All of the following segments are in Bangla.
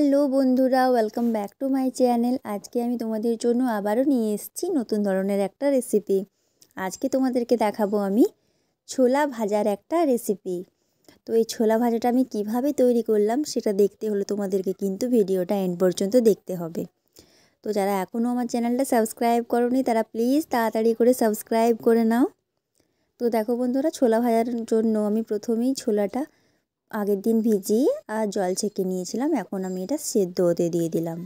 হ্যালো বন্ধুরা welcome back to my channel আজকে আমি তোমাদের জন্য আবারও নিয়ে এসেছি নতুন ধরনের একটা রেসিপি আজকে তোমাদেরকে দেখাবো আমি ছোলা ভাজার একটা রেসিপি তো এই ছোলা ভাজাটা আমি কিভাবে তৈরি করলাম সেটা দেখতে হলে তোমাদেরকে কিন্তু ভিডিওটা এন্ড পর্যন্ত দেখতে হবে তো যারা এখনও আমার চ্যানেলটা সাবস্ক্রাইব করনি তারা প্লিজ তাড়াতাড়ি করে সাবস্ক্রাইব করে নাও তো দেখো বন্ধুরা ছোলা ভাজার জন্য আমি প্রথমেই ছোলাটা আগের দিন ভিজিয়ে আর জল ছেঁকে নিয়েছিলাম এখন আমি এটা সেদ্ধ হতে দিয়ে দিলাম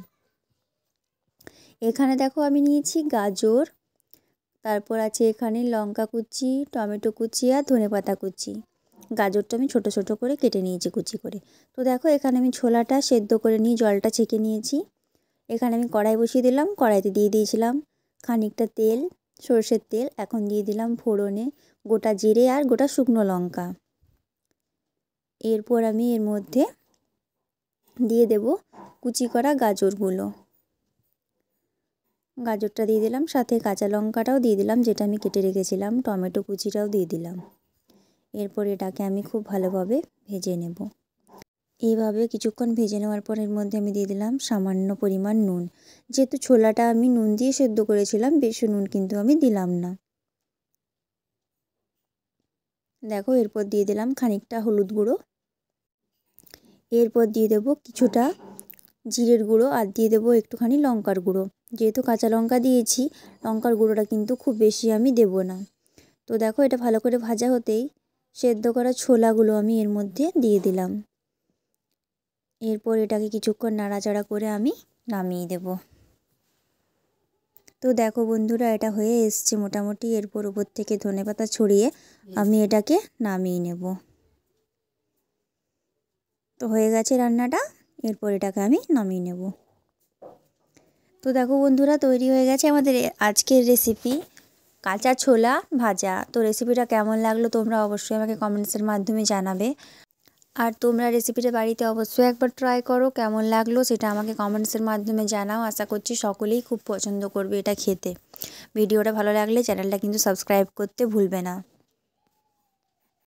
এখানে দেখো আমি নিয়েছি গাজর তারপর আছে এখানে লঙ্কা কুচি টমেটো কুচি আর ধনে পাতা কুচি গাজরটা আমি ছোট ছোট করে কেটে নিয়েছি কুচি করে তো দেখো এখানে আমি ছোলাটা সেদ্ধ করে নিয়ে জলটা ছেঁকে নিয়েছি এখানে আমি কড়াই বসিয়ে দিলাম কড়াইতে দিয়ে দিয়েছিলাম খানিকটা তেল সর্ষের তেল এখন দিয়ে দিলাম ফোড়নে গোটা জিরে আর গোটা শুকনো লঙ্কা এরপর আমি এর মধ্যে দিয়ে দেব কুচি করা গাজরগুলো গাজরটা দিয়ে দিলাম সাথে কাঁচা লঙ্কাটাও দিয়ে দিলাম যেটা আমি কেটে রেখেছিলাম টমেটো কুচিটাও দিয়ে দিলাম এরপর এটাকে আমি খুব ভালোভাবে ভেজে নেব এইভাবে কিছুক্ষণ ভেজে নেওয়ার পর এর মধ্যে আমি দিয়ে দিলাম সামান্য পরিমাণ নুন যেহেতু ছোলাটা আমি নুন দিয়ে সেদ্ধ করেছিলাম বেশি নুন কিন্তু আমি দিলাম না দেখো এরপর দিয়ে দিলাম খানিকটা হলুদ গুঁড়ো এরপর দিয়ে দেব কিছুটা জিরের গুঁড়ো আর দিয়ে দেবো একটুখানি লঙ্কার গুঁড়ো যেহেতু কাঁচা লঙ্কা দিয়েছি লঙ্কার গুঁড়োটা কিন্তু খুব বেশি আমি দেব না তো দেখো এটা ভালো করে ভাজা হতেই সেদ্ধ করা ছোলাগুলো আমি এর মধ্যে দিয়ে দিলাম এরপর এটাকে কিছুক্ষণ নাড়াচাড়া করে আমি নামিয়ে দেব তো দেখো বন্ধুরা এটা হয়ে এসছে মোটামুটি এরপর উপর থেকে ধনেপাতা ছড়িয়ে আমি এটাকে নামিয়ে নেব তো হয়ে গেছে রান্নাটা এরপর এটাকে আমি নামিয়ে নেব তো দেখো বন্ধুরা তৈরি হয়ে গেছে আমাদের আজকের রেসিপি কাঁচা ছোলা ভাজা তো রেসিপিটা কেমন লাগলো তোমরা অবশ্যই আমাকে কমেন্টসের মাধ্যমে জানাবে আর তোমরা রেসিপিটা বাড়িতে অবশ্যই একবার ট্রাই করো কেমন লাগলো সেটা আমাকে কমেন্টসের মাধ্যমে জানাও আশা করছি সকলেই খুব পছন্দ করবে এটা খেতে ভিডিওটা ভালো লাগলে চ্যানেলটা কিন্তু সাবস্ক্রাইব করতে ভুলবে না